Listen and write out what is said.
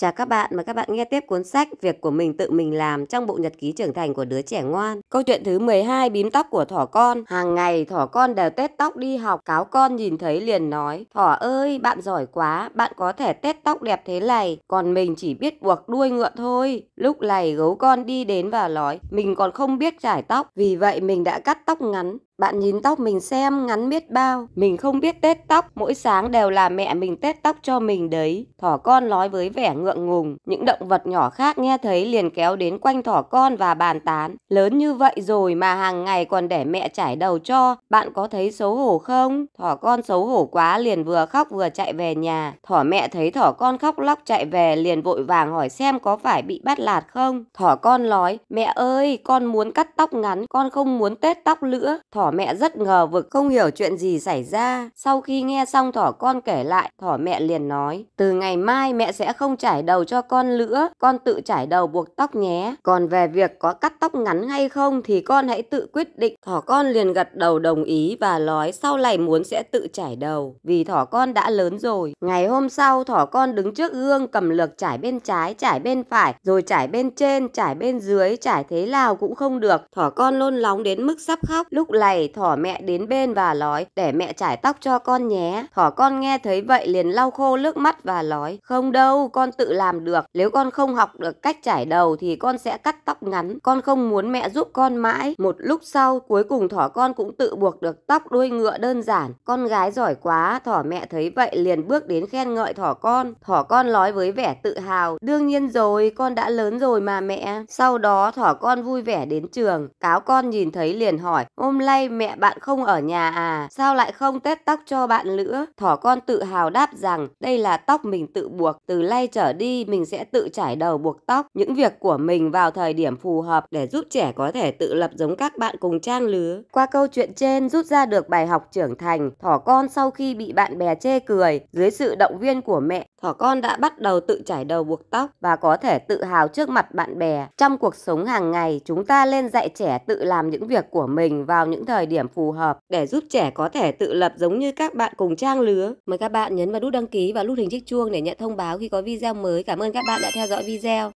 Chào các bạn, và các bạn nghe tiếp cuốn sách Việc của mình tự mình làm trong bộ nhật ký trưởng thành của đứa trẻ ngoan. Câu chuyện thứ 12 bím tóc của thỏ con. Hàng ngày thỏ con đều tết tóc đi học, cáo con nhìn thấy liền nói: "Thỏ ơi, bạn giỏi quá, bạn có thể tết tóc đẹp thế này, còn mình chỉ biết buộc đuôi ngựa thôi." Lúc này gấu con đi đến và nói: "Mình còn không biết chải tóc, vì vậy mình đã cắt tóc ngắn." Bạn nhìn tóc mình xem ngắn biết bao, mình không biết tết tóc, mỗi sáng đều là mẹ mình tết tóc cho mình đấy. Thỏ con nói với vẻ ngượng ngùng, những động vật nhỏ khác nghe thấy liền kéo đến quanh thỏ con và bàn tán. Lớn như vậy rồi mà hàng ngày còn để mẹ trải đầu cho, bạn có thấy xấu hổ không? Thỏ con xấu hổ quá liền vừa khóc vừa chạy về nhà. Thỏ mẹ thấy thỏ con khóc lóc chạy về liền vội vàng hỏi xem có phải bị bắt lạt không. Thỏ con nói, mẹ ơi, con muốn cắt tóc ngắn, con không muốn tết tóc nữa. Thỏ mẹ rất ngờ vực không hiểu chuyện gì xảy ra. Sau khi nghe xong thỏ con kể lại, thỏ mẹ liền nói, từ ngày mai mẹ sẽ không trải đầu cho con nữa, con tự trải đầu buộc tóc nhé. Còn về việc có cắt tóc ngắn hay không thì con hãy tự quyết định. Thỏ con liền gật đầu đồng ý và nói sau này muốn sẽ tự trải đầu, vì thỏ con đã lớn rồi. Ngày hôm sau, thỏ con đứng trước gương cầm lược trải bên trái, trải bên phải, rồi trải bên trên, trải bên dưới, trải thế nào cũng không được. Thỏ con lôn lóng đến mức sắp khóc. Lúc này này, thỏ mẹ đến bên và nói, để mẹ chải tóc cho con nhé. Thỏ con nghe thấy vậy liền lau khô nước mắt và nói, không đâu, con tự làm được. Nếu con không học được cách chải đầu thì con sẽ cắt tóc ngắn. Con không muốn mẹ giúp con mãi. Một lúc sau, cuối cùng thỏ con cũng tự buộc được tóc đuôi ngựa đơn giản. Con gái giỏi quá, thỏ mẹ thấy vậy liền bước đến khen ngợi thỏ con. Thỏ con nói với vẻ tự hào, đương nhiên rồi, con đã lớn rồi mà mẹ. Sau đó thỏ con vui vẻ đến trường. Cáo con nhìn thấy liền hỏi, hôm nay nay mẹ bạn không ở nhà à? Sao lại không tết tóc cho bạn nữa? Thỏ con tự hào đáp rằng đây là tóc mình tự buộc. Từ nay trở đi mình sẽ tự trải đầu buộc tóc. Những việc của mình vào thời điểm phù hợp để giúp trẻ có thể tự lập giống các bạn cùng trang lứa. Qua câu chuyện trên rút ra được bài học trưởng thành. Thỏ con sau khi bị bạn bè chê cười, dưới sự động viên của mẹ thỏ con đã bắt đầu tự chải đầu buộc tóc và có thể tự hào trước mặt bạn bè. Trong cuộc sống hàng ngày, chúng ta nên dạy trẻ tự làm những việc của mình vào những thời điểm phù hợp để giúp trẻ có thể tự lập giống như các bạn cùng trang lứa. Mời các bạn nhấn vào nút đăng ký và nút hình chiếc chuông để nhận thông báo khi có video mới. Cảm ơn các bạn đã theo dõi video.